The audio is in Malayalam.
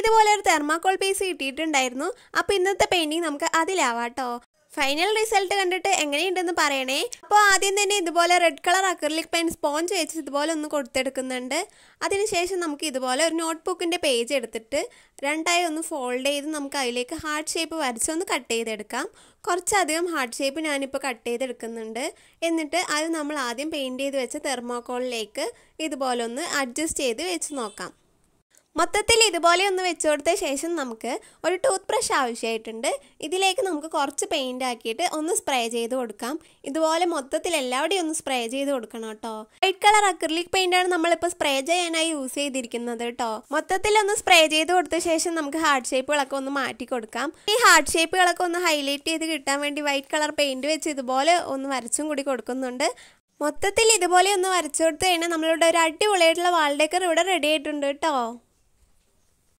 ഇതുപോലെ ഒരു തെർമാക്കോൾ പീസ് കിട്ടിയിട്ടുണ്ടായിരുന്നു അപ്പോൾ ഇന്നത്തെ പെയിന്റിങ് നമുക്ക് അതിലാവാട്ടോ ഫൈനൽ റിസൾട്ട് കണ്ടിട്ട് എങ്ങനെയുണ്ടെന്ന് പറയണേ അപ്പോൾ ആദ്യം തന്നെ ഇതുപോലെ red colour acrylic paint sponge വെച്ച് ഇതുപോലെ ഒന്ന് കൊടുത്തെടുക്കുന്നുണ്ട് അതിനുശേഷം നമുക്ക് ഇതുപോലെ ഒരു നോട്ട് ബുക്കിൻ്റെ പേജ് എടുത്തിട്ട് രണ്ടായി ഒന്ന് ഫോൾഡ് ചെയ്ത് നമുക്ക് അതിലേക്ക് ഹാർട്ട് ഷേപ്പ് വരച്ച് ഒന്ന് കട്ട് ചെയ്തെടുക്കാം കുറച്ചധികം ഹാർട്ട് ഷേപ്പ് ഞാനിപ്പോൾ കട്ട് ചെയ്തെടുക്കുന്നുണ്ട് എന്നിട്ട് അത് നമ്മൾ ആദ്യം പെയിൻറ്റ് ചെയ്ത് വെച്ച തെർമോക്കോളിലേക്ക് ഇതുപോലെ ഒന്ന് അഡ്ജസ്റ്റ് ചെയ്ത് വെച്ച് നോക്കാം മൊത്തത്തിൽ ഇതുപോലെ ഒന്ന് വെച്ച് കൊടുത്ത ശേഷം നമുക്ക് ഒരു ടൂത്ത് ബ്രഷ് ആവശ്യമായിട്ടുണ്ട് ഇതിലേക്ക് നമുക്ക് കുറച്ച് പെയിൻ്റ് ആക്കിയിട്ട് ഒന്ന് സ്പ്രേ ചെയ്ത് കൊടുക്കാം ഇതുപോലെ മൊത്തത്തിൽ എല്ലാവിടെയും ഒന്ന് സ്പ്രേ ചെയ്ത് കൊടുക്കണം കേട്ടോ വൈറ്റ് കളർ അക്രലിക് പെയിൻ്റാണ് നമ്മളിപ്പോൾ സ്പ്രേ ചെയ്യാനായി യൂസ് ചെയ്തിരിക്കുന്നത് കേട്ടോ മൊത്തത്തിൽ ഒന്ന് സ്പ്രേ ചെയ്ത് കൊടുത്ത ശേഷം നമുക്ക് ഹാർഡ് ഷേപ്പുകളൊക്കെ ഒന്ന് മാറ്റി കൊടുക്കാം ഈ ഹാർഡ് ഷേപ്പുകളൊക്കെ ഒന്ന് ഹൈലൈറ്റ് ചെയ്ത് കിട്ടാൻ വേണ്ടി വൈറ്റ് കളർ പെയിൻറ് വെച്ച് ഇതുപോലെ ഒന്ന് വരച്ചും കൂടി കൊടുക്കുന്നുണ്ട് മൊത്തത്തിൽ ഇതുപോലെ ഒന്ന് വരച്ചു കൊടുത്തു കഴിഞ്ഞാൽ നമ്മളുടെ ഒരു അടിപൊളിയായിട്ടുള്ള വാൾ ഡെക്കർ ഇവിടെ റെഡി ആയിട്ടുണ്ട് കേട്ടോ